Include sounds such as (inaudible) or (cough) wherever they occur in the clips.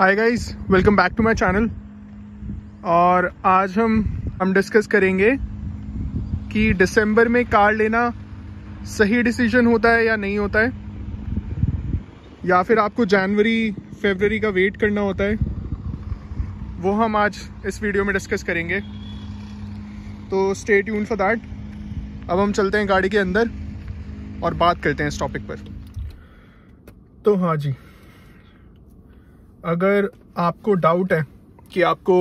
hi guys welcome back to my channel और आज हम हम डिस्कस करेंगे कि दिसंबर में कार लेना सही डिसीजन होता है या नहीं होता है या फिर आपको जनवरी फरवरी का वेट करना होता है वो हम आज इस वीडियो में डिस्कस करेंगे तो स्टे ट्यून फॉर दैट अब हम चलते हैं गाड़ी के अंदर और बात करते हैं इस टॉपिक पर तो हाँ जी अगर आपको डाउट है कि आपको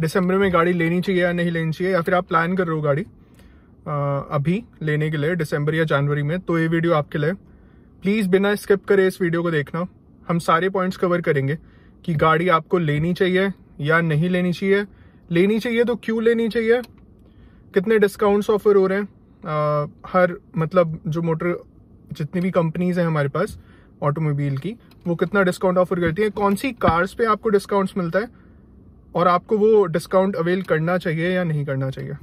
दिसंबर में गाड़ी लेनी चाहिए या नहीं लेनी चाहिए या फिर आप प्लान कर रहे हो गाड़ी अभी लेने के लिए दिसंबर या जनवरी में तो ये वीडियो आपके लिए प्लीज़ बिना स्किप करे इस वीडियो को देखना हम सारे पॉइंट्स कवर करेंगे कि गाड़ी आपको लेनी चाहिए या नहीं लेनी चाहिए लेनी चाहिए तो क्यों लेनी चाहिए कितने डिस्काउंट्स ऑफर हो रहे हैं आ, हर मतलब जो मोटर जितनी भी कंपनीज हैं हमारे पास ऑटोमोबाइल की वो कितना डिस्काउंट ऑफर करती है कौन सी कार्स पे आपको डिस्काउंट्स मिलता है और आपको वो डिस्काउंट अवेल करना चाहिए या नहीं करना चाहिए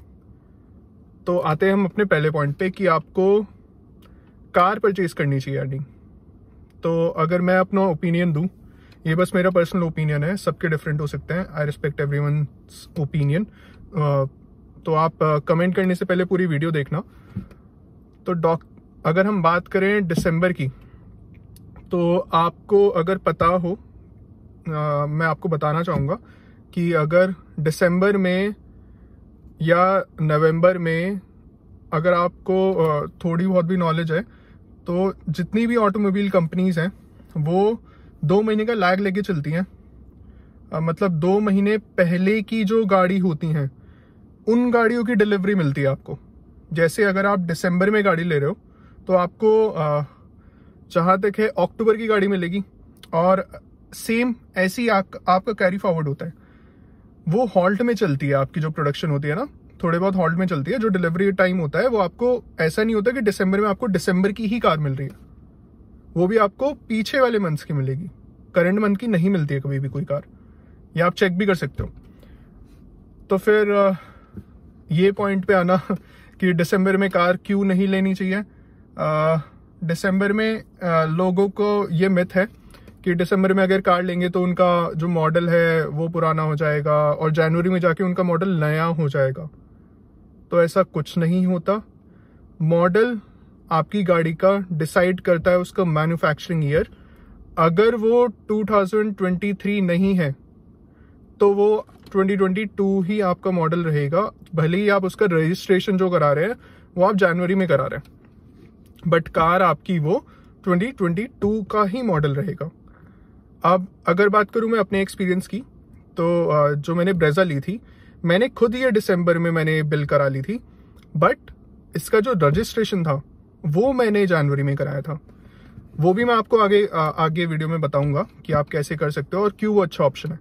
तो आते हैं हम अपने पहले पॉइंट पे कि आपको कार परचेज करनी चाहिए यानी तो अगर मैं अपना ओपिनियन दूँ ये बस मेरा पर्सनल ओपिनियन है सबके डिफरेंट हो सकते हैं आई रिस्पेक्ट एवरी ओपिनियन तो आप कमेंट करने से पहले पूरी वीडियो देखना तो डॉक अगर हम बात करें दिसंबर की तो आपको अगर पता हो आ, मैं आपको बताना चाहूँगा कि अगर दिसंबर में या नवंबर में अगर आपको थोड़ी बहुत भी नॉलेज है तो जितनी भी ऑटोमोबाइल कंपनीज़ हैं वो दो महीने का लैग लेके चलती हैं मतलब दो महीने पहले की जो गाड़ी होती हैं उन गाड़ियों की डिलीवरी मिलती है आपको जैसे अगर आप दिसंबर में गाड़ी ले रहे हो तो आपको जहाँ तक है अक्टूबर की गाड़ी मिलेगी और सेम ऐसी आप, आपका कैरी फॉरवर्ड होता है वो हॉल्ट में चलती है आपकी जो प्रोडक्शन होती है ना थोड़े बहुत हॉल्ट में चलती है जो डिलीवरी टाइम होता है वो आपको ऐसा नहीं होता कि दिसंबर में आपको दिसंबर की ही कार मिल रही है वो भी आपको पीछे वाले मंथ्स की मिलेगी करंट मंथ की नहीं मिलती है कभी भी कोई कार या आप चेक भी कर सकते हो तो फिर ये पॉइंट पे आना (laughs) कि दिसंबर में कार क्यों नहीं लेनी चाहिए आ, दिसंबर में लोगों को ये मिथ है कि दिसंबर में अगर कार लेंगे तो उनका जो मॉडल है वो पुराना हो जाएगा और जनवरी में जाके उनका मॉडल नया हो जाएगा तो ऐसा कुछ नहीं होता मॉडल आपकी गाड़ी का डिसाइड करता है उसका मैन्युफैक्चरिंग ईयर अगर वो 2023 नहीं है तो वो 2022 ही आपका मॉडल रहेगा भले ही आप उसका रजिस्ट्रेशन जो करा रहे हैं वो आप जनवरी में करा रहे हैं बट कार आपकी वो 2022 का ही मॉडल रहेगा अब अगर बात करूँ मैं अपने एक्सपीरियंस की तो जो मैंने ब्रेजा ली थी मैंने खुद ये दिसंबर में मैंने बिल करा ली थी बट इसका जो रजिस्ट्रेशन था वो मैंने जनवरी में कराया था वो भी मैं आपको आगे आ, आगे वीडियो में बताऊंगा कि आप कैसे कर सकते हो और क्यों वो अच्छा ऑप्शन है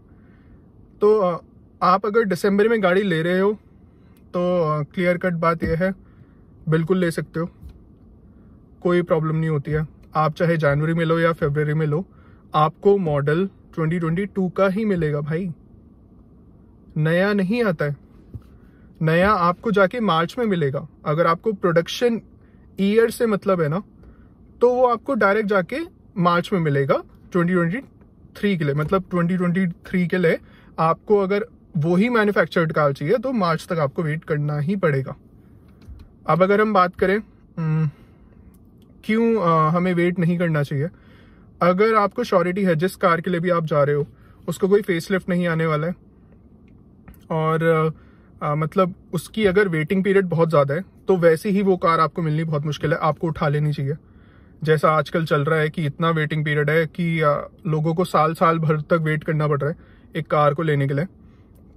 तो आप अगर दिसंबर में गाड़ी ले रहे हो तो क्लियर कट बात यह है बिल्कुल ले सकते हो कोई प्रॉब्लम नहीं होती है आप चाहे जनवरी में लो या फेबररी में लो आपको मॉडल 2022 का ही मिलेगा भाई नया नहीं आता है नया आपको जाके मार्च में मिलेगा अगर आपको प्रोडक्शन ईयर से मतलब है ना तो वो आपको डायरेक्ट जाके मार्च में मिलेगा 2023 के लिए मतलब 2023 के लिए आपको अगर वो ही मैन्युफैक्चर्ड कार चाहिए तो मार्च तक आपको वेट करना ही पड़ेगा अब अगर हम बात करें हम्म, क्यों हमें वेट नहीं करना चाहिए अगर आपको श्योरिटी है जिस कार के लिए भी आप जा रहे हो उसको कोई फेसलिफ्ट नहीं आने वाला है और आ, मतलब उसकी अगर वेटिंग पीरियड बहुत ज़्यादा है तो वैसे ही वो कार आपको मिलनी बहुत मुश्किल है आपको उठा लेनी चाहिए जैसा आजकल चल रहा है कि इतना वेटिंग पीरियड है कि आ, लोगों को साल साल भर तक वेट करना पड़ रहा है एक कार को लेने के लिए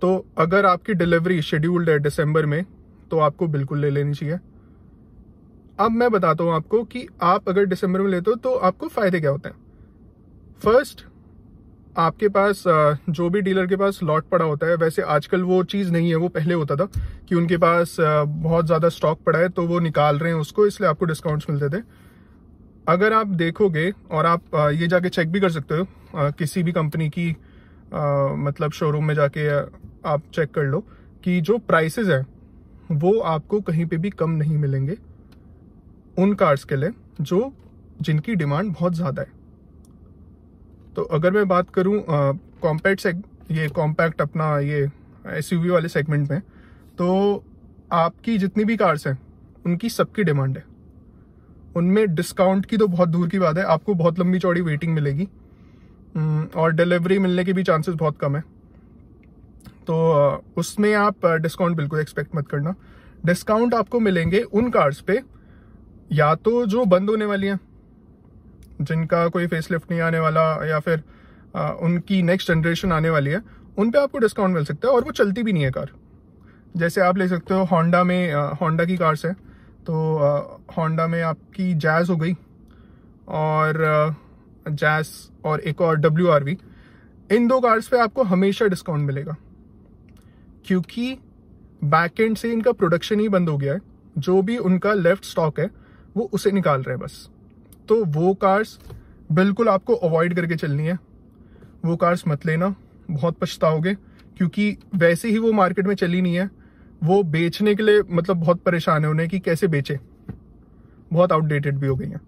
तो अगर आपकी डिलीवरी शेड्यूल्ड है दिसंबर में तो आपको बिल्कुल ले लेनी चाहिए अब मैं बताता हूँ आपको कि आप अगर दिसंबर में लेते हो तो आपको फायदे क्या होते हैं फर्स्ट आपके पास जो भी डीलर के पास लॉट पड़ा होता है वैसे आजकल वो चीज़ नहीं है वो पहले होता था कि उनके पास बहुत ज़्यादा स्टॉक पड़ा है तो वो निकाल रहे हैं उसको इसलिए आपको डिस्काउंट्स मिलते थे अगर आप देखोगे और आप ये जाके चेक भी कर सकते हो किसी भी कंपनी की मतलब शोरूम में जाके आप चेक कर लो कि जो प्राइसेस हैं वो आपको कहीं पे भी कम नहीं मिलेंगे उन कार्स के लिए जो जिनकी डिमांड बहुत ज़्यादा है तो अगर मैं बात करूँ कॉम्पैक्ट से ये कॉम्पैक्ट अपना ये एस वाले सेगमेंट में तो आपकी जितनी भी कार्स हैं उनकी सबकी डिमांड है उनमें डिस्काउंट की तो बहुत दूर की बात है आपको बहुत लंबी चौड़ी वेटिंग मिलेगी और डिलीवरी मिलने के भी चांसेस बहुत कम है तो उसमें आप डिस्काउंट बिल्कुल एक्सपेक्ट मत करना डिस्काउंट आपको मिलेंगे उन कार्स पे या तो जो बंद होने वाली हैं जिनका कोई फेसलिफ्ट नहीं आने वाला या फिर आ, उनकी नेक्स्ट जनरेशन आने वाली है उन पे आपको डिस्काउंट मिल सकता है और वो चलती भी नहीं है कार जैसे आप ले सकते हो होंडा में होंडा की कार्स है तो होंडा में आपकी जैज़ हो गई और जैस और एक और डब्ल्यू आर वी इन दो कार्स पे आपको हमेशा डिस्काउंट मिलेगा क्योंकि बैक एंड से इनका प्रोडक्शन ही बंद हो गया है जो भी उनका लेफ्ट स्टॉक है वो उसे निकाल रहे हैं बस तो वो कार्स बिल्कुल आपको अवॉइड करके चलनी है वो कार्स मत लेना बहुत पछताओगे क्योंकि वैसे ही वो मार्केट में चली नहीं है वो बेचने के लिए मतलब बहुत परेशान है उन्हें कि कैसे बेचे बहुत आउटडेटेड भी हो गई हैं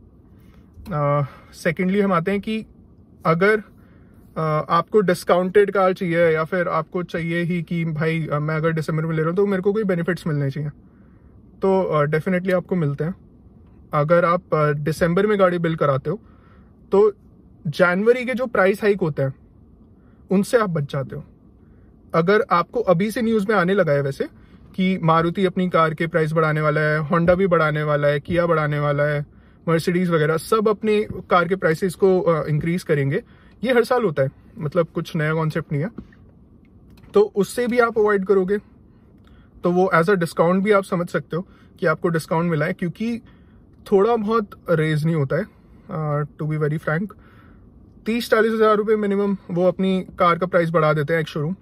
सेकेंडली हम आते हैं कि अगर uh, आपको डिस्काउंटेड कार चाहिए या फिर आपको चाहिए ही कि भाई मैं अगर दिसंबर में ले रहा हूँ तो मेरे को कोई बेनिफिट्स मिलने चाहिए तो डेफिनेटली uh, आपको मिलते हैं अगर आप दिसंबर में गाड़ी बिल कराते हो तो जनवरी के जो प्राइस हाइक होते हैं उनसे आप बच जाते हो अगर आपको अभी से न्यूज़ में आने लगा है वैसे कि मारुति अपनी कार के प्राइस बढ़ाने वाला है होंडा भी बढ़ाने वाला है किया बढ़ाने वाला है मर्सिडीज वगैरह सब अपने कार के प्राइसेस को इंक्रीज करेंगे ये हर साल होता है मतलब कुछ नया कॉन्सेप्ट नहीं है तो उससे भी आप अवॉइड करोगे तो वो एज अ डिस्काउंट भी आप समझ सकते हो कि आपको डिस्काउंट मिला है क्योंकि थोड़ा बहुत रेज नहीं होता है टू बी वेरी फ्रैंक तीस चालीस हज़ार रुपये मिनिमम वो अपनी कार का प्राइस बढ़ा देते हैं एक शोरूम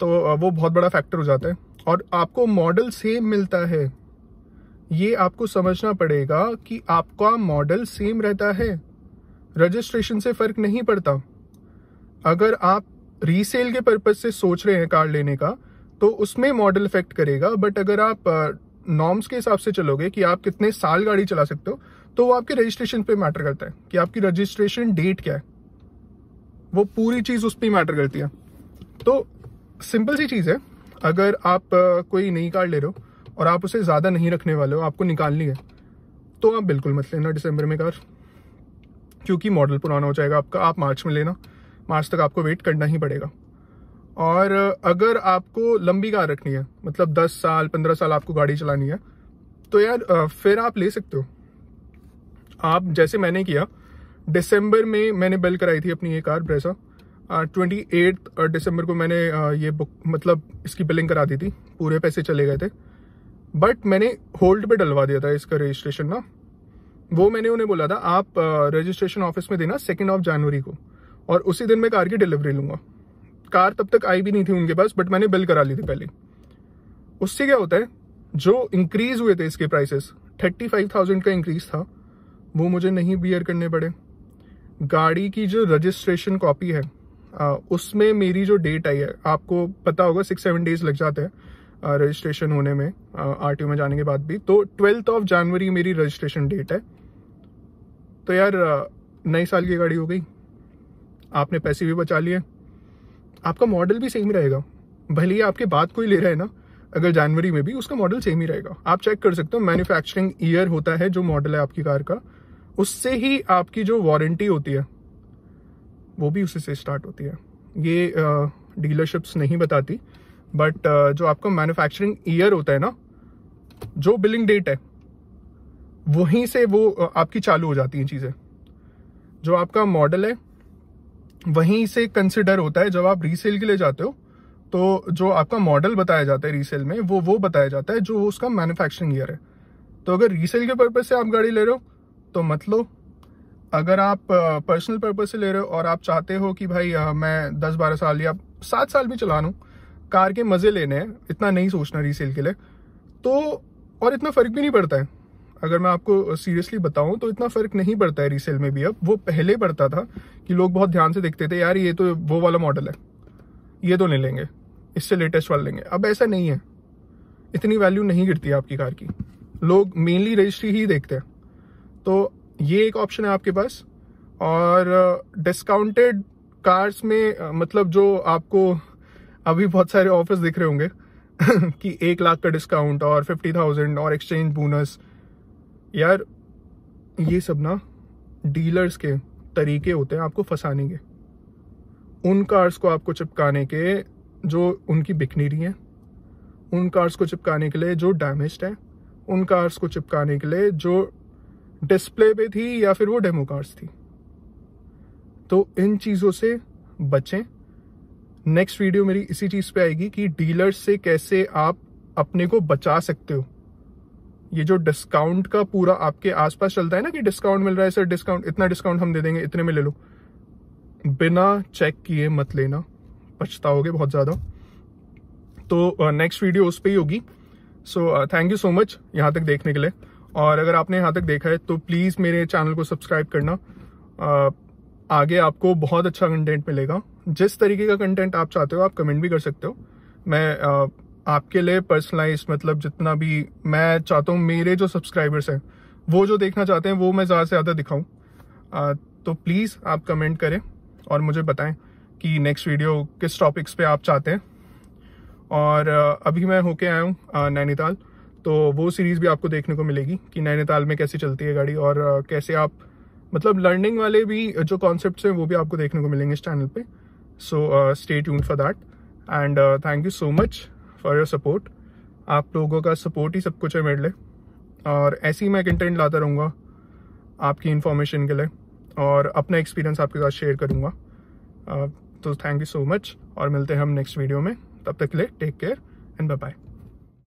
तो uh, वो बहुत बड़ा फैक्टर हो जाता है और आपको मॉडल सेम मिलता है ये आपको समझना पड़ेगा कि आपका मॉडल सेम रहता है रजिस्ट्रेशन से फ़र्क नहीं पड़ता अगर आप रीसेल के पर्पज़ से सोच रहे हैं कार लेने का तो उसमें मॉडल इफेक्ट करेगा बट अगर आप uh, नॉर्म्स के हिसाब से चलोगे कि आप कितने साल गाड़ी चला सकते हो तो वो आपके रजिस्ट्रेशन पे मैटर करता है कि आपकी रजिस्ट्रेशन डेट क्या है वो पूरी चीज़ उस पर मैटर करती है तो सिंपल सी चीज़ है अगर आप कोई नई कार ले रहे हो और आप उसे ज़्यादा नहीं रखने वाले हो आपको निकालनी है तो आप बिल्कुल मत लेना दिसंबर में कार क्योंकि मॉडल पुराना हो जाएगा आपका आप मार्च में लेना मार्च तक आपको वेट करना ही पड़ेगा और अगर आपको लंबी कार रखनी है मतलब 10 साल 15 साल आपको गाड़ी चलानी है तो यार फिर आप ले सकते हो आप जैसे मैंने किया दिसंबर में मैंने बिल कराई थी अपनी ये car Brezza twenty eight December को मैंने ये बुक मतलब इसकी बिलिंग करा दी थी पूरे पैसे चले गए थे बट मैंने होल्ड पे डलवा दिया था इसका रजिस्ट्रेशन ना वो मैंने उन्हें बोला था आप रजिस्ट्रेशन ऑफिस में देना सेकेंड ऑफ जनवरी को और उसी दिन मैं कार की डिलीवरी लूँगा कार तब तक आई भी नहीं थी उनके पास बट मैंने बिल करा ली थी पहले उससे क्या होता है जो इंक्रीज हुए थे इसके प्राइसेस थर्टी फाइव थाउजेंड का इंक्रीज था वो मुझे नहीं बियर करने पड़े गाड़ी की जो रजिस्ट्रेशन कॉपी है उसमें मेरी जो डेट आई है आपको पता होगा सिक्स सेवन डेज लग जाते हैं रजिस्ट्रेशन होने में आर में जाने के बाद भी तो ट्वेल्थ ऑफ जनवरी मेरी रजिस्ट्रेशन डेट है तो यार नए साल की गाड़ी हो गई आपने पैसे भी बचा लिए आपका मॉडल भी सेम ही रहेगा भले ही आपके बाद कोई ले रहा है ना अगर जनवरी में भी उसका मॉडल सेम ही रहेगा आप चेक कर सकते हो मैन्युफैक्चरिंग ईयर होता है जो मॉडल है आपकी कार का उससे ही आपकी जो वारंटी होती है वो भी उसी से स्टार्ट होती है ये डीलरशिप्स नहीं बताती बट जो आपका मैन्युफैक्चरिंग ईयर होता है ना जो बिलिंग डेट है वहीं से वो आपकी चालू हो जाती हैं चीज़ें जो आपका मॉडल है वहीं से कंसिडर होता है जब आप रीसेल के लिए जाते हो तो जो आपका मॉडल बताया जाता है रीसेल में वो वो बताया जाता है जो उसका मैन्युफैक्चरिंग ईयर है तो अगर रीसेल के पर्पज से आप गाड़ी ले रहे हो तो मत लो अगर आप पर्सनल पर्पज से ले रहे हो और आप चाहते हो कि भाई आ, मैं दस बारह साल या सात साल भी चला लूँ कार के मज़े लेने हैं इतना नहीं सोचना रीसेल के लिए तो और इतना फ़र्क भी नहीं पड़ता है अगर मैं आपको सीरियसली बताऊं तो इतना फर्क नहीं पड़ता है रीसेल में भी अब वो पहले पड़ता था कि लोग बहुत ध्यान से देखते थे यार ये तो वो वाला मॉडल है ये तो नहीं लेंगे इससे लेटेस्ट वाला लेंगे अब ऐसा नहीं है इतनी वैल्यू नहीं गिरती आपकी कार की लोग मेनली रजिस्ट्री ही देखते हैं तो ये एक ऑप्शन है आपके पास और डिस्काउंटेड कार्स में मतलब जो आपको अभी बहुत सारे ऑफर्स दिख रहे होंगे (laughs) कि एक लाख का डिस्काउंट और फिफ्टी थाउजेंड और एक्सचेंज बोनस यार ये सब ना डीलर्स के तरीके होते हैं आपको फंसाने के उन कार्स को आपको चिपकाने के जो उनकी रही हैं उन कार्स को चिपकाने के लिए जो डैमेज्ड है उन कार्स को चिपकाने के लिए जो डिस्प्ले पे थी या फिर वो डेमो कार्स थी तो इन चीज़ों से बचें नेक्स्ट वीडियो मेरी इसी चीज़ पे आएगी कि डीलर्स से कैसे आप अपने को बचा सकते हो ये जो डिस्काउंट का पूरा आपके आसपास चलता है ना कि डिस्काउंट मिल रहा है सर डिस्काउंट इतना डिस्काउंट हम दे देंगे इतने में ले लो बिना चेक किए मत लेना पछताओगे बहुत ज़्यादा तो नेक्स्ट वीडियो उस पर ही होगी so thank you so much यहाँ तक देखने के लिए और अगर आपने यहाँ तक देखा है तो प्लीज़ मेरे चैनल को सब्सक्राइब करना uh, आगे आपको बहुत अच्छा कंटेंट मिलेगा जिस तरीके का कंटेंट आप चाहते हो आप कमेंट भी कर सकते हो मैं uh, आपके लिए पर्सनलाइज मतलब जितना भी मैं चाहता हूँ मेरे जो सब्सक्राइबर्स हैं वो जो देखना चाहते हैं वो मैं ज़्यादा से ज़्यादा दिखाऊँ तो प्लीज़ आप कमेंट करें और मुझे बताएं कि नेक्स्ट वीडियो किस टॉपिक्स पे आप चाहते हैं और अभी मैं होके आया हूँ नैनीताल तो वो सीरीज़ भी आपको देखने को मिलेगी कि नैनीताल में कैसे चलती है गाड़ी और कैसे आप मतलब लर्निंग वाले भी जो कॉन्सेप्ट हैं वो भी आपको देखने को मिलेंगे इस चैनल पर so stay tune for that and thank you so much for your support आप लोगों का सपोर्ट ही सब कुछ है मेरे लिए और ऐसे ही मैं कंटेंट लाता रहूँगा आपकी इन्फॉर्मेशन के लिए और अपना एक्सपीरियंस आपके साथ शेयर करूँगा तो थैंक यू सो मच और मिलते हैं हम नेक्स्ट वीडियो में तब तक के लिए take care and bye bye